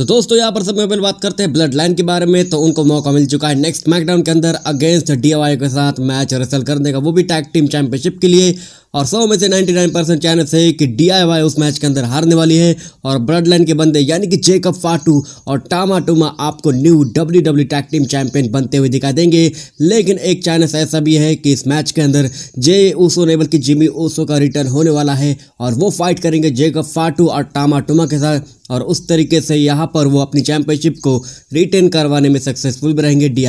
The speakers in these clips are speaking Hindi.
तो दोस्तों यहाँ पर सबसे पहले बात करते हैं ब्लड लाइन के बारे में तो उनको मौका मिल चुका है नेक्स्ट मैकडाउन के अंदर अगेंस्ट डी के साथ मैच रेसल करने का वो भी टैग टीम चैंपियनशिप के लिए और सौ में से 99 परसेंट चांस है कि डी उस मैच के अंदर हारने वाली है और ब्लड लाइन के बंदे यानी कि जेकब फाटू और टामा टूमा आपको new W W tag team champion बनते हुए दिखाई देंगे लेकिन एक चांस ऐसा भी है कि इस मैच के अंदर जे ओसो ने बल्कि जिमी ओसो का रिटर्न होने वाला है और वो फाइट करेंगे जेकब फाटू और टामा टूमा के साथ और उस तरीके से यहाँ पर वो अपनी चैंपियनशिप को रिटेन करवाने में सक्सेसफुल भी रहेंगे डी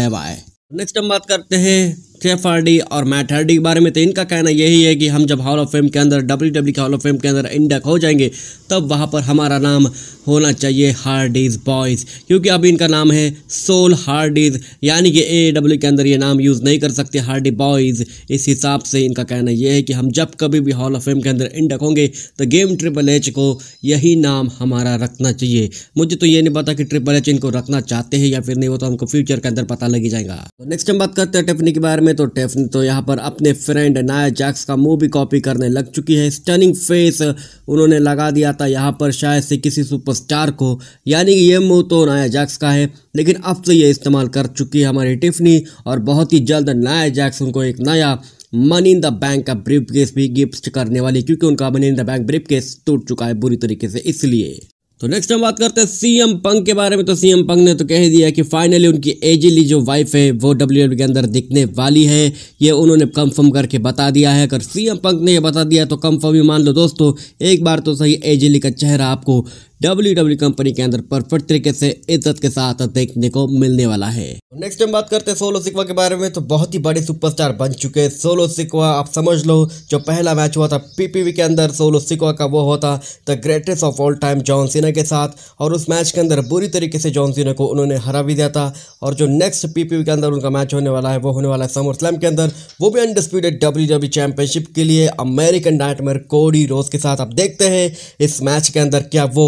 नेक्स्ट हम बात करते हैं स्टेफ हार्डी और मैट हार्डी के बारे में तो इनका कहना यही है कि हम जब हॉल ऑफ फेम के अंदर डब्ल्यू डब्ल्यू e के हॉल ऑफ फेम के अंदर इंडक हो जाएंगे तब वहाँ पर हमारा नाम होना चाहिए हार्डीज बॉयज़ क्योंकि अभी इनका नाम है सोल हार्डीज यानी कि ए डब्ल्यू e के अंदर ये नाम यूज़ नहीं कर सकते हार्डी बॉयज़ इस हिसाब से इनका कहना यह है कि हम जब कभी भी हॉल ऑफ फेम के अंदर इंडक होंगे तो गेम ट्रिपल एच को यही नाम हमारा रखना चाहिए मुझे तो ये नहीं पता कि ट्रिपल एच इनको रखना चाहते हैं या फिर नहीं वो तो हमको फ्यूचर के अंदर पता लगी जाएगा नेक्स्ट तो हम बात करते हैं टेफनी के बारे में में तो टेफनी तो यहाँ पर अपने फ्रेंड नाया जैक्स का मुंह भी कॉपी करने लग चुकी है स्टनिंग फेस उन्होंने लगा दिया था यहाँ पर शायद से किसी सुपरस्टार को यानी कि ये मुंह तो नाया जैक्स का है लेकिन अब से ये इस्तेमाल कर चुकी है हमारी टिफनी और बहुत ही जल्द नाया जैक्स उनको एक नया मनी इन द बैंक का ब्रिप केस भी गिफ्ट करने वाली क्योंकि उनका money in the bank briefcase टूट चुका है बुरी तरीके से इसलिए तो नेक्स्ट हम बात करते हैं सीएम पंग के बारे में तो सीएम पंग ने तो कह दिया कि फाइनली उनकी एजिली जो वाइफ है वो डब्ल्यू के अंदर दिखने वाली है ये उन्होंने कंफर्म करके बता दिया है अगर सीएम पंग ने ये बता दिया तो कंफर्म ही मान लो दोस्तों एक बार तो सही एजिली का चेहरा आपको डब्ल्यू e कंपनी के अंदर परफेक्ट तरीके से इज्जत के साथ देखने को मिलने वाला है नेक्स्ट तो हम बात करते हैं सोलो सिकवा के बारे में तो बहुत ही बड़े सुपरस्टार बन चुके हैं सोलो सिकवा आप समझ लो जो पहला मैच हुआ था पीपीवी के अंदर सोलो सिकवा का वो होता the greatest of all time John Cena के साथ और उस मैच के अंदर बुरी तरीके से जॉन सीना को उन्होंने हरा भी दिया था और जो नेक्स्ट पीपीवी के अंदर उनका मैच होने वाला है वो होने वाला है समर स्लैम के अंदर वो भी अनडिस्प्यूटेड डब्ल्यू डब्ल्यू चैंपियनशिप के लिए अमेरिकन नाइटमेयर कोडी रोज के साथ आप देखते हैं इस मैच के अंदर क्या वो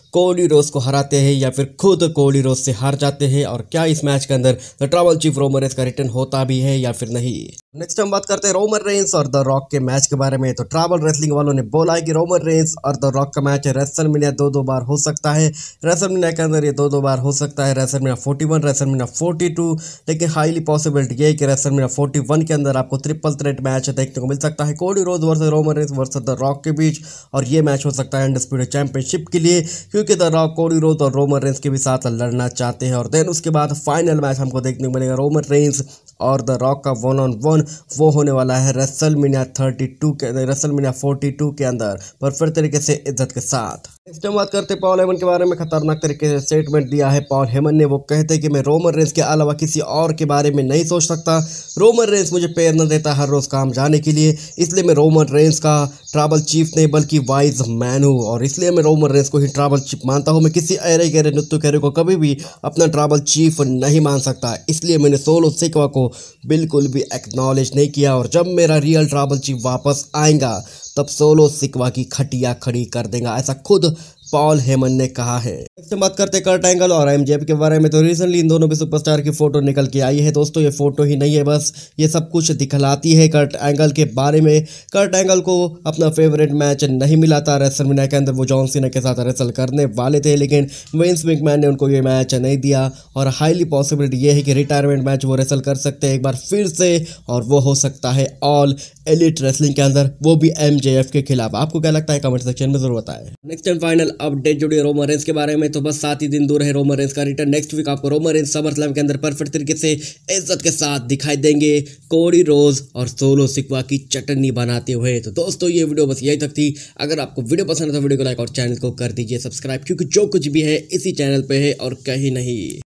कोहली रोज को हराते हैं या फिर खुद कोहली रोज से हार जाते हैं और क्या इस मैच के अंदर द ट्रावल चीफ रोमरेस का रिटर्न होता भी है या फिर नहीं नेक्स्ट हम बात करते हैं रोमन रेंस और द रॉक के मैच के बारे में तो ट्रैवल रेसलिंग वालों ने बोला है कि रोमन रेंस और द रॉक का मैच रेसल मीना दो दो बार हो सकता है रेसल मीनिया के अंदर ये दो दो बार हो सकता है WrestleMania forty one WrestleMania forty two लेकिन हाईली पॉसिबिलिटी है कि रेसल मीना फोर्टी वन के अंदर आपको ट्रिपल थ्रेट मैच देखने को मिल सकता है Cody Rhodes versus Roman Reigns versus the Rock के बीच और ये मैच हो सकता है एंड चैंपियनशिप के लिए क्योंकि द रॉक कोडी रोथ और रोमन रेंस के भी साथ लड़ना चाहते हैं और देन उसके बाद फाइनल मैच हमको देखने को मिलेगा रोमन रेंस और द रॉक का वन ऑन वन वो होने वाला है रसल मीनिया थर्टी टू के अंदर रसल मीनिया फोर्टी टू के अंदर पर फिर तरीके से इज्जत के साथ नेक्स्ट हम बात करते हैं पॉल हेमन के बारे में खतरनाक तरीके से स्टेटमेंट दिया है पॉल हेमन ने वो कहते हैं कि मैं रोमन रेंस के अलावा किसी और के बारे में नहीं सोच सकता रोमन रेंस मुझे प्रेरणा देता हर रोज़ काम जाने के लिए इसलिए मैं रोमन रेंस का ट्रैवल चीफ नहीं बल्कि वाइज मैन हूँ और इसलिए मैं रोमन रेंस को ही ट्रैवल चीफ मानता हूँ मैं किसी अरे गहरे नृत्य कैरे को कभी भी अपना ट्राइबल चीफ नहीं मान सकता इसलिए मैंने सोलो सिकवा को बिल्कुल भी एक्नॉलेज नहीं किया और जब मेरा रियल ट्राइबल चीफ वापस आएगा तब सोलो सिकवा की खटिया खड़ी कर देगा ऐसा खुद पॉल हेमन ने कहा है नेक्स्ट बात करते कर्ट एंगल और एमजेएफ के बारे में तो रिसेंटली इन दोनों भी सुपरस्टार की फोटो निकल के आई है दोस्तों ये फोटो ही नहीं है बस ये सब कुछ दिखलाती है कर्ट एंगल के बारे में कर्ट एंगल को अपना फेवरेट मैच नहीं मिला था रेसलमीना के अंदर वो जॉन सीना के साथ रेसल करने वाले थे लेकिन विंस मैन ने उनको ये मैच नहीं दिया और हाईली पॉसिबिलिटी ये है कि रिटायरमेंट मैच वो रेसल कर सकते हैं एक बार फिर से और वो हो सकता है ऑल एलिट रेसलिंग के अंदर वो भी एम के खिलाफ आपको क्या लगता है कमेंट सेक्शन में जरूर बताएं नेक्स्ट एंड फाइनल अपडेट जुड़ी रोमन रेंस के बारे में तो बस सात ही दिन दूर है रोमन रेंस का रिटर्न नेक्स्ट वीक आपको रोमन रेंस समर स्लैम के अंदर परफेक्ट तरीके से इज्जत के साथ दिखाई देंगे कोडी रोज और सोलो सिकवा की चटनी बनाते हुए तो दोस्तों ये वीडियो बस यही तक थी अगर आपको वीडियो पसंद है तो वीडियो को लाइक और चैनल को कर दीजिए सब्सक्राइब क्योंकि जो कुछ भी है इसी चैनल पर है और कहीं नहीं